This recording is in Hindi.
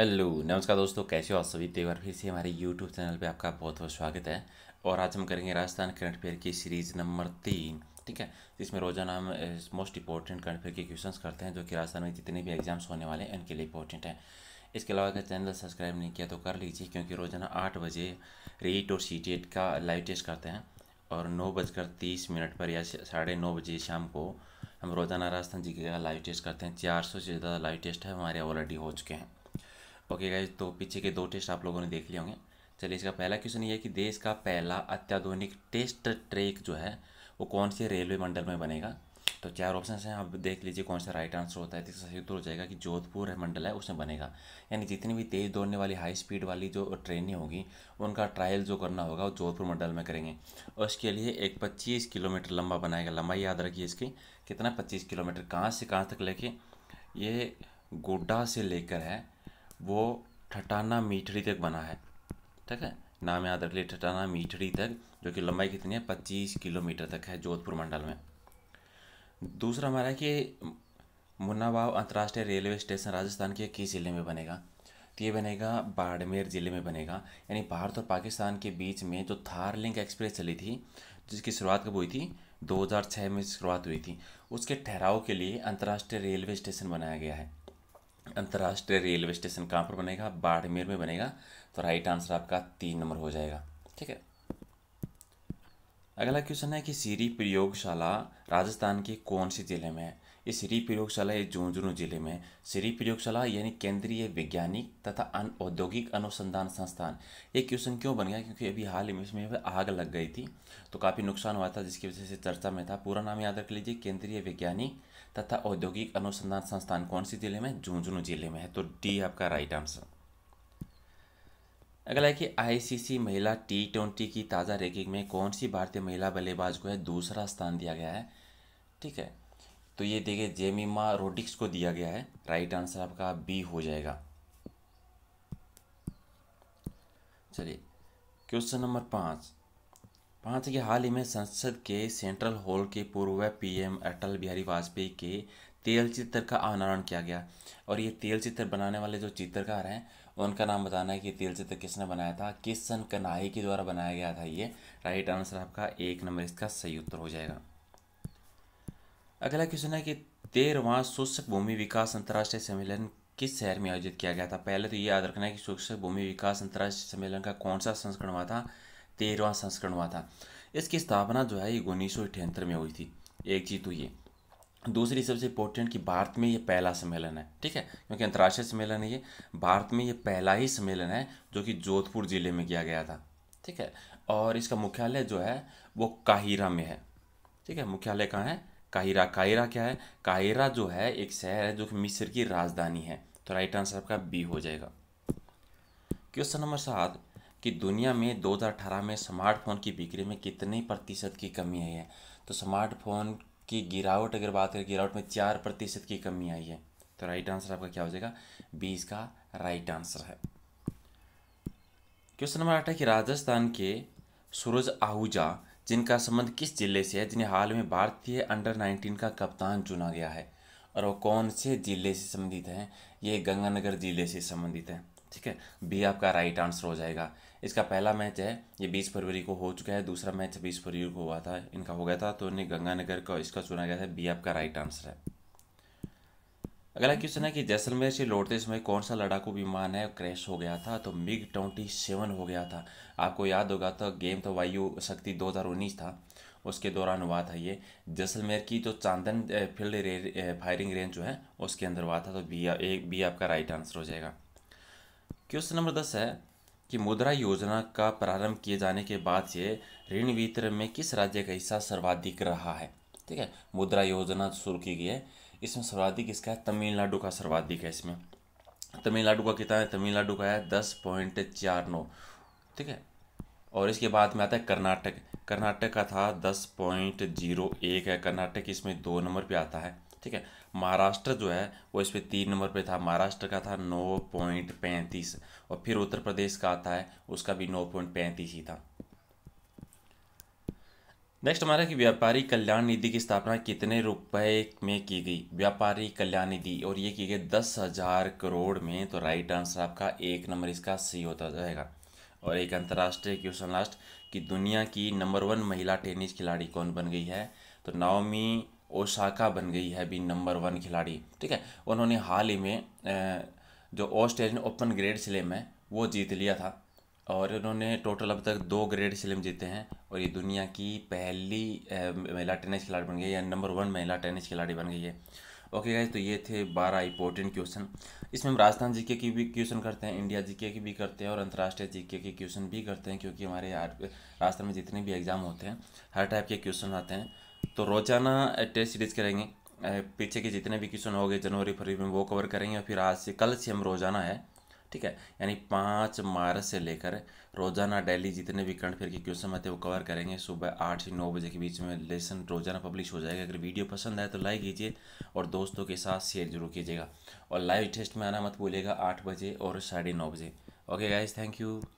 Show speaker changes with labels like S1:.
S1: हेलो नमस्कार दोस्तों कैसे हो आप सभी तो एक बार फिर से हमारे यूट्यूब चैनल पे आपका बहुत बहुत स्वागत है और आज हम करेंगे राजस्थान करंट अफेयर की सीरीज़ नंबर तीन ठीक है जिसमें रोजाना हम मोस्ट इंपॉर्टेंट करंट अफेयर के क्वेश्चंस करते हैं जो कि राजस्थान में जितने भी एग्जाम्स होने वाले हैं उनके लिए इंपॉर्टेंट है इसके अलावा अगर चैनल सब्सक्राइब नहीं किया तो कर लीजिए क्योंकि रोजाना आठ बजे रेट और सी का लाइव टेस्ट करते हैं और नौ बजकर तीस मिनट पर या साढ़े नौ बजे शाम को हम रोजाना राजस्थान जी का लाइव टेस्ट करते हैं चार सौ से ज़्यादा लाइव टेस्ट है हमारे ऑलरेडी हो चुके हैं ओके गाइज तो पीछे के दो टेस्ट आप लोगों ने देख लिए होंगे चलिए इसका पहला क्वेश्चन ये है कि देश का पहला अत्याधुनिक टेस्ट ट्रैक जो है वो कौन से रेलवे मंडल में बनेगा तो चार ऑप्शन हैं आप देख लीजिए कौन सा राइट आंसर होता है तो सही उत्तर हो जाएगा कि जोधपुर मंडल है उसमें बनेगा यानी जितनी भी तेज़ दौड़ने वाली हाई स्पीड वाली जो ट्रेनें होगी उनका ट्रायल जो करना होगा वो जोधपुर मंडल में करेंगे और इसके लिए एक पच्चीस किलोमीटर लंबा बनाएगा लंबाई याद रखिए इसकी कितना पच्चीस किलोमीटर कहाँ से कहाँ तक लेके ये गोड्डा से लेकर है वो ठटाना मीठड़ी तक बना है ठीक है नाम याद रख लिए ठटाना मीठड़ी तक जो कि लंबाई कितनी है पच्चीस किलोमीटर तक है जोधपुर मंडल में दूसरा हमारा कि मुन्नाबाव अंतर्राष्ट्रीय रेलवे स्टेशन राजस्थान के किस ज़िले में बनेगा तो ये बनेगा बाड़मेर ज़िले में बनेगा यानी भारत और पाकिस्तान के बीच में जो थार लिंक एक्सप्रेस चली थी जिसकी शुरुआत कब हुई थी 2006 में शुरुआत हुई थी उसके ठहराव के लिए अंतर्राष्ट्रीय रेलवे स्टेशन बनाया गया है अंतर्राष्ट्रीय रेलवे स्टेशन कहाँ पर बनेगा बाड़मेर में बनेगा तो राइट आंसर आपका तीन नंबर हो जाएगा ठीक है अगला क्वेश्चन है कि सीरी प्रयोगशाला राजस्थान के कौन से जिले में है ये श्री प्रयोगशाला है झुंझुनू जिले में श्री प्रयोगशाला यानी केंद्रीय वैज्ञानिक तथा अन औद्योगिक अनुसंधान संस्थान ये क्वेश्चन क्यों बन गया क्योंकि अभी हाल ही में इसमें आग लग गई थी तो काफ़ी नुकसान हुआ था जिसकी वजह से चर्चा में था पूरा नाम याद रख लीजिए केंद्रीय वैज्ञानिक तथा औद्योगिक अनुसंधान संस्थान कौन सी जिले में झुंझुनू जिले में है तो डी आपका राइट आंसर अगला है कि आईसीसी महिला टी ट्वेंटी की ताज़ा रैंकिंग में कौन सी भारतीय महिला बल्लेबाज को है दूसरा स्थान दिया गया है ठीक है तो ये देखिए जेमिमा रोडिक्स को दिया गया है राइट आंसर आपका बी हो जाएगा चलिए क्वेश्चन नंबर पाँच पाँच के हाल ही में संसद के सेंट्रल हॉल के पूर्व पीएम अटल बिहारी वाजपेयी के तेल चित्र का अनावरण किया गया और ये तेल चित्र बनाने वाले जो चित्रकार हैं उनका नाम बताना है कि तेल चित्र किसने बनाया था किस सन कनाही के द्वारा बनाया गया था ये राइट आंसर आपका एक नंबर इसका सही उत्तर हो जाएगा अगला क्वेश्चन है कि तेरहवां शोषक भूमि विकास अंतर्राष्ट्रीय सम्मेलन किस शहर में आयोजित किया गया था पहले तो ये याद रखना है कि शोषक भूमि विकास अंतर्राष्ट्रीय सम्मेलन का कौन सा संस्करण हुआ था तेरहवां संस्करण हुआ था इसकी स्थापना जो है उन्नीस सौ अठहत्तर में हुई थी एक चीज तो ये दूसरी सबसे इंपॉर्टेंट कि भारत में ये पहला सम्मेलन है ठीक है क्योंकि अंतर्राष्ट्रीय सम्मेलन है ये भारत में ये पहला ही सम्मेलन है जो कि जोधपुर ज़िले में किया गया था ठीक है और इसका मुख्यालय जो है वो काहिरा में है ठीक है मुख्यालय कहाँ है काहिरा काहिरा क्या है काहिरा जो है एक शहर है जो कि मिस्र की राजधानी है तो राइट आंसर आपका बी हो जाएगा क्वेश्चन नंबर सात कि दुनिया में 2018 में स्मार्टफोन की बिक्री में कितने प्रतिशत की कमी आई है तो स्मार्टफोन की गिरावट अगर बात करें गिरावट में चार प्रतिशत की कमी आई है तो राइट आंसर आपका क्या हो जाएगा बी इसका राइट आंसर है क्वेश्चन नंबर आठ है कि राजस्थान के सूरज आहूजा जिनका संबंध किस जिले से है जिन्हें हाल में भारतीय अंडर 19 का कप्तान चुना गया है और वो कौन से जिले से संबंधित हैं ये गंगानगर जिले से संबंधित हैं ठीक है बी आपका राइट आंसर हो जाएगा इसका पहला मैच है ये बीस फरवरी को हो चुका है दूसरा मैच बीस फरवरी को हुआ था इनका हो गया था तो इन्हें गंगानगर का इसका चुना गया था बी आपका राइट आंसर है अगला क्वेश्चन है कि जैसलमेर से लौटते समय कौन सा लड़ाकू विमान है क्रैश हो गया था तो मिग ट्वेंटी सेवन हो गया था आपको याद होगा तो गेम तो वायु शक्ति 2019 था उसके दौरान हुआ था ये जैसलमेर की जो चांदन फील्ड फायरिंग रेंज जो है उसके अंदर हुआ था तो बी एक बी आपका राइट आंसर हो जाएगा क्वेश्चन नंबर दस है कि मुद्रा योजना का प्रारंभ किए जाने के बाद से ऋण वितरण में किस राज्य का हिस्सा सर्वाधिक रहा है ठीक है मुद्रा योजना शुरू की गई है इसमें सर्वाधिक इसका है तमिलनाडु का सर्वाधिक है इसमें तमिलनाडु का कितना है तमिलनाडु का है दस पॉइंट चार नौ ठीक है और इसके बाद में आता है कर्नाटक कर्नाटक का था दस पॉइंट जीरो एक है कर्नाटक इसमें दो नंबर पे आता है ठीक है महाराष्ट्र जो है वो इसमें तीन नंबर पे था महाराष्ट्र का था नौ पॉइंट पैंतीस और फिर उत्तर प्रदेश का आता है उसका भी नौ पॉइंट पैंतीस ही था नेक्स्ट हमारा कि व्यापारी कल्याण निधि की स्थापना कितने रुपए में की गई व्यापारी कल्याण निधि और ये की गई दस हजार करोड़ में तो राइट आंसर आपका एक नंबर इसका सी होता जाएगा और एक अंतर्राष्ट्रीय क्वेश्चन लास्ट कि दुनिया की नंबर वन महिला टेनिस खिलाड़ी कौन बन गई है तो नाओमी ओसाका बन गई है अभी नंबर वन खिलाड़ी ठीक है उन्होंने हाल ही में जो ऑस्ट्रेलियन ओपन ग्रेड स्लेम है वो जीत लिया था और इन्होंने टोटल अब तक दो ग्रेड स्लैम जीते हैं और ये दुनिया की पहली महिला टेनिस खिलाड़ी बन गई या नंबर वन महिला टेनिस खिलाड़ी बन गई है ओके गाइज तो ये थे बारह इंपॉर्टेंट क्वेश्चन इसमें हम राजस्थान जीके की भी क्वेश्चन करते हैं इंडिया जीके की भी करते हैं और अंतर्राष्ट्रीय जीके के क्वेश्चन भी करते हैं क्योंकि हमारे राजस्थान में जितने भी एग्जाम होते हैं हर टाइप के क्वेश्चन आते हैं तो रोजाना टेस्ट सीरीज करेंगे पीछे के जितने भी क्वेश्चन हो गए जनवरी फरवरी में वो कवर करेंगे और फिर आज से कल से हम रोजाना है ठीक है यानी पाँच मार्च से लेकर रोजाना डेली जितने भी करंट अफेयर के क्वेश्चन आते हैं वो कवर करेंगे सुबह आठ से नौ बजे के बीच में लेसन रोजाना पब्लिश हो जाएगा अगर वीडियो पसंद आए तो लाइक कीजिए और दोस्तों के साथ शेयर जरूर कीजिएगा और लाइव टेस्ट में आना मत भूलिएगा आठ बजे और साढ़े नौ बजे ओके गाइज थैंक यू